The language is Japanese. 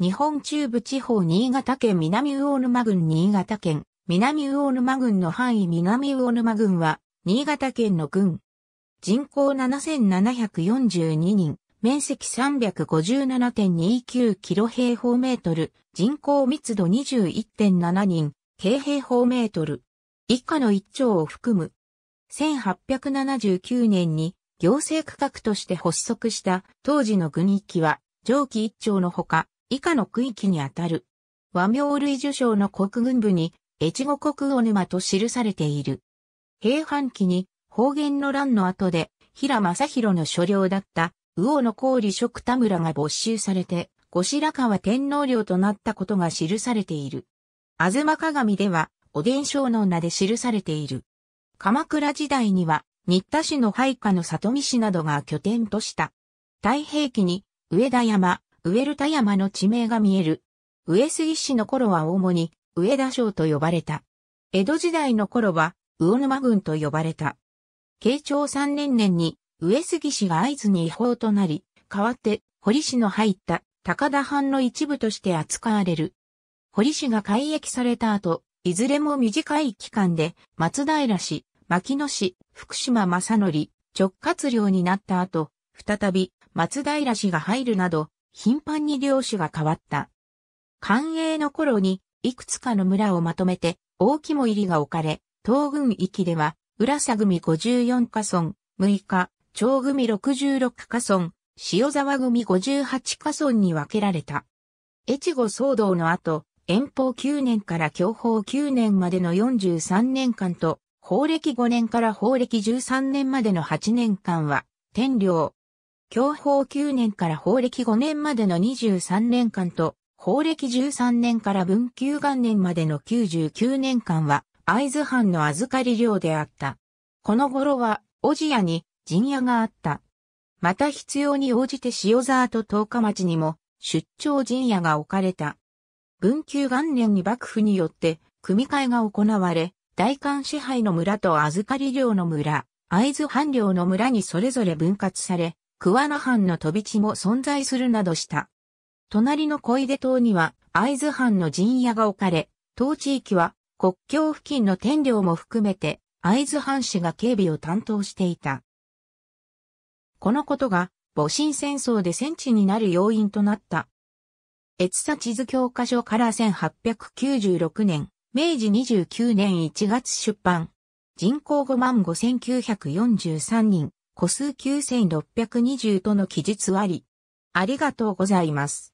日本中部地方新潟県南魚沼郡新潟県南魚沼郡の範囲南魚沼郡は新潟県の郡。人口7742人、面積357.29キロ平方メートル、人口密度21.7人、軽平方メートル。以下の一兆を含む。1879年に行政区画として発足した当時の郡域は上記一兆のほか以下の区域にあたる。和名類受賞の国軍部に、越後国魚沼と記されている。平半期に方言の乱の後で、平正宏の所領だった魚の氷食田村が没収されて、後白河天皇領となったことが記されている。吾妻鏡では、お伝承の名で記されている。鎌倉時代には、新田市の配下の里見市などが拠点とした。太平記に、上田山、上ルタ山の地名が見える。上杉氏の頃は主に、上田省と呼ばれた。江戸時代の頃は、魚沼郡と呼ばれた。慶長3年年に、上杉氏が会津に違法となり、代わって、堀氏の入った高田藩の一部として扱われる。堀氏が改役された後、いずれも短い期間で、松平氏、牧野氏、福島正則、直轄領になった後、再び松平氏が入るなど、頻繁に領主が変わった。官営の頃に、いくつかの村をまとめて、大肝入りが置かれ、東軍域では、浦佐組54カ村、6日、長組66カ村、塩沢組58カ村に分けられた。越後騒動の後、遠方9年から享保9年までの43年間と、法暦5年から法暦13年までの8年間は、天領、享保9年から法暦5年までの23年間と、法暦13年から文久元年までの99年間は、会津藩の預かり領であった。この頃は、おじやに陣屋があった。また必要に応じて塩沢と十日町にも出張陣屋が置かれた。文久元年に幕府によって組み替えが行われ、大官支配の村と預かり領の村、会津藩領の村にそれぞれ分割され、桑名藩の飛び地も存在するなどした。隣の小出島には会津藩の陣屋が置かれ、当地域は国境付近の天領も含めて会津藩士が警備を担当していた。このことが戊辰戦争で戦地になる要因となった。越佐地図教科書から1896年、明治29年1月出版。人口5万5943人、個数9620との記述あり。ありがとうございます。